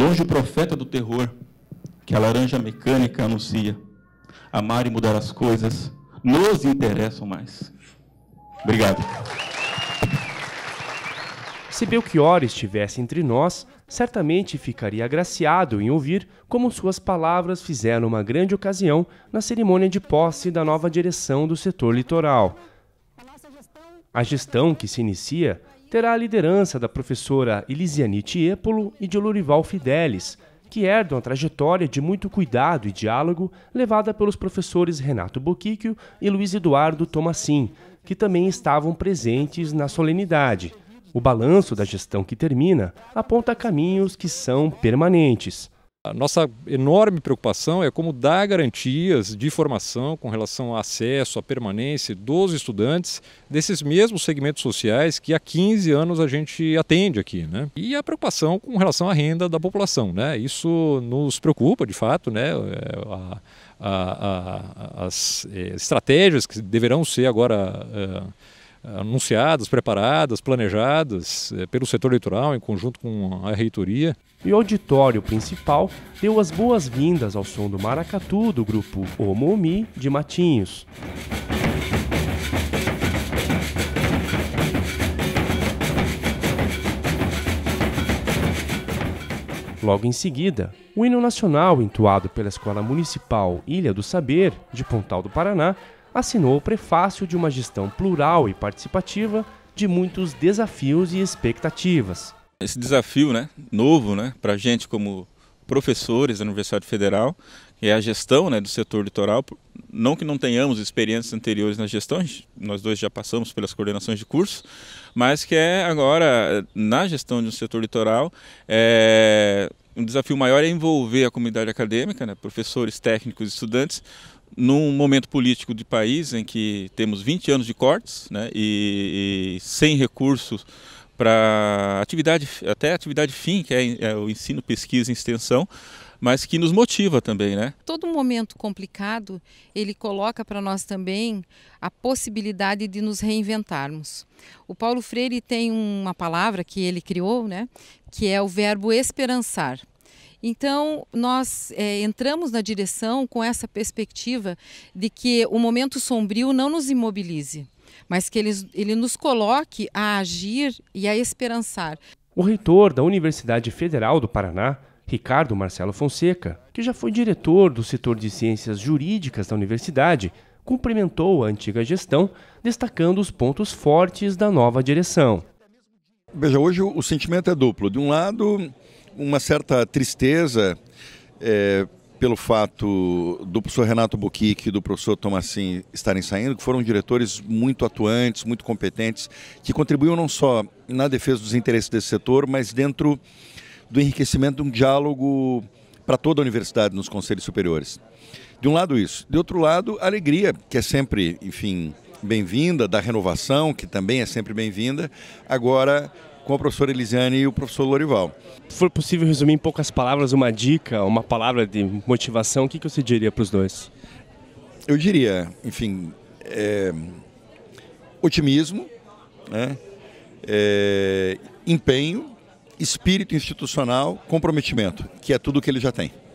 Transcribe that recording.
Longe o profeta do terror, que a laranja mecânica anuncia. Amar e mudar as coisas nos interessam mais. Obrigado. Se Belchior estivesse entre nós, certamente ficaria agraciado em ouvir como suas palavras fizeram uma grande ocasião na cerimônia de posse da nova direção do setor litoral. A gestão que se inicia terá a liderança da professora Elisiane Tiepolo e de Lurival Fidelis, que herdam a trajetória de muito cuidado e diálogo levada pelos professores Renato Boquicchio e Luiz Eduardo Tomassin, que também estavam presentes na solenidade. O balanço da gestão que termina aponta caminhos que são permanentes. A nossa enorme preocupação é como dar garantias de formação com relação ao acesso, à permanência dos estudantes desses mesmos segmentos sociais que há 15 anos a gente atende aqui. Né? E a preocupação com relação à renda da população. Né? Isso nos preocupa, de fato, né? É, a, a, a, as é, estratégias que deverão ser agora. É, anunciadas, preparadas, planejadas eh, pelo setor eleitoral em conjunto com a reitoria. E o auditório principal deu as boas-vindas ao som do maracatu do grupo Omomi de Matinhos. Logo em seguida, o hino nacional entoado pela Escola Municipal Ilha do Saber, de Pontal do Paraná, assinou o prefácio de uma gestão plural e participativa de muitos desafios e expectativas. Esse desafio, né, novo, né, para a gente como professores da Universidade Federal, é a gestão, né, do setor litoral. Não que não tenhamos experiências anteriores na gestão, nós dois já passamos pelas coordenações de curso, mas que é agora na gestão de um setor litoral é um desafio maior é envolver a comunidade acadêmica, né, professores, técnicos, estudantes, num momento político de país em que temos 20 anos de cortes né, e, e sem recursos para atividade, até atividade fim, que é, é, o ensino, pesquisa e extensão, mas que nos motiva também, né? Todo momento complicado, ele coloca para nós também a possibilidade de nos reinventarmos. O Paulo Freire tem uma palavra que ele criou, né, que é o verbo esperançar. Então, nós é, entramos na direção com essa perspectiva de que o momento sombrio não nos imobilize, mas que ele, ele nos coloque a agir e a esperançar. O reitor da Universidade Federal do Paraná, Ricardo Marcelo Fonseca, que já foi diretor do setor de ciências jurídicas da universidade, cumprimentou a antiga gestão, destacando os pontos fortes da nova direção. Veja, hoje o sentimento é duplo. De um lado, uma certa tristeza é, pelo fato do professor Renato Buquic e do professor Tomassin estarem saindo, que foram diretores muito atuantes, muito competentes, que contribuíram não só na defesa dos interesses desse setor, mas dentro do enriquecimento de um diálogo para toda a universidade nos conselhos superiores. De um lado isso, de outro lado, a alegria, que é sempre, enfim, bem-vinda, da renovação, que também é sempre bem-vinda, agora com a professora Elisiane e o professor Lorival. Se for possível resumir em poucas palavras uma dica, uma palavra de motivação, o que, que você diria para os dois? Eu diria, enfim, é, otimismo, né? é, empenho, espírito institucional, comprometimento, que é tudo que ele já tem.